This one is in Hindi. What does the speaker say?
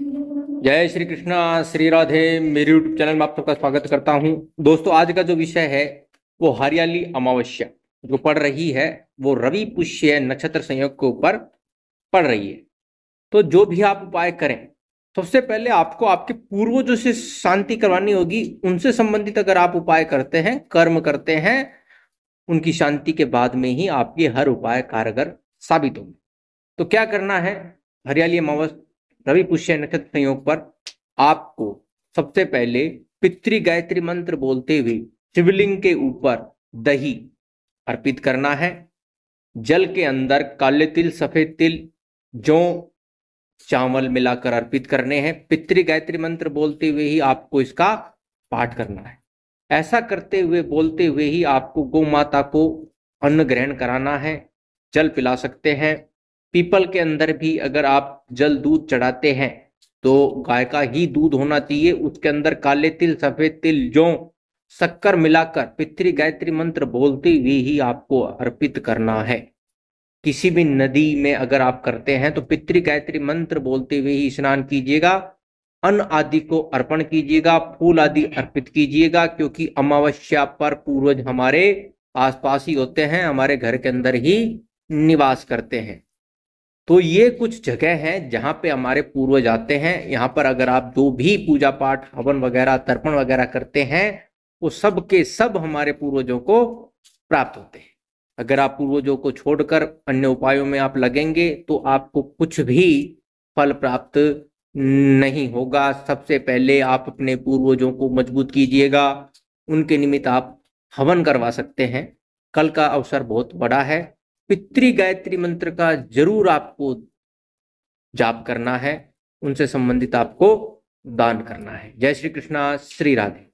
जय श्री कृष्णा श्री राधे मेरे यूट्यूब चैनल में आप सबका तो स्वागत करता हूं दोस्तों आज का जो विषय है वो हरियाली अमावस्या जो पढ़ रही है वो रवि पुष्य नक्षत्र संयोग के ऊपर पढ़ रही है तो जो भी आप उपाय करें सबसे पहले आपको आपके पूर्वजों से शांति करवानी होगी उनसे संबंधित अगर आप उपाय करते हैं कर्म करते हैं उनकी शांति के बाद में ही आपके हर उपाय कारगर साबित होंगे तो क्या करना है हरियाली अमावस्या रवि पुष्य नक्षत्र संयोग पर आपको सबसे पहले पित्री गायत्री मंत्र बोलते हुए शिवलिंग के ऊपर दही अर्पित करना है जल के अंदर काले तिल सफेद तिल जो चावल मिलाकर अर्पित करने हैं पितृ गायत्री मंत्र बोलते हुए ही आपको इसका पाठ करना है ऐसा करते हुए बोलते हुए ही आपको गौ माता को अन्न ग्रहण कराना है जल पिला सकते हैं पीपल के अंदर भी अगर आप जल दूध चढ़ाते हैं तो गाय का ही दूध होना चाहिए उसके अंदर काले तिल सफेद तिल जो शक्कर मिलाकर पितृ गायत्री मंत्र बोलते हुए ही आपको अर्पित करना है किसी भी नदी में अगर आप करते हैं तो पितृ गायत्री मंत्र बोलते हुए ही स्नान कीजिएगा अन्न आदि को अर्पण कीजिएगा फूल आदि अर्पित कीजिएगा क्योंकि अमावस्या पर पूर्वज हमारे आसपास ही होते हैं हमारे घर के अंदर ही निवास करते हैं तो ये कुछ जगह हैं जहाँ पे हमारे पूर्वज आते हैं यहाँ पर अगर आप जो भी पूजा पाठ हवन वगैरह तर्पण वगैरह करते हैं वो सब के सब हमारे पूर्वजों को प्राप्त होते हैं अगर आप पूर्वजों को छोड़कर अन्य उपायों में आप लगेंगे तो आपको कुछ भी फल प्राप्त नहीं होगा सबसे पहले आप अपने पूर्वजों को मजबूत कीजिएगा उनके निमित्त आप हवन करवा सकते हैं कल का अवसर बहुत बड़ा है पित्री गायत्री मंत्र का जरूर आपको जाप करना है उनसे संबंधित आपको दान करना है जय श्री कृष्णा श्री राधे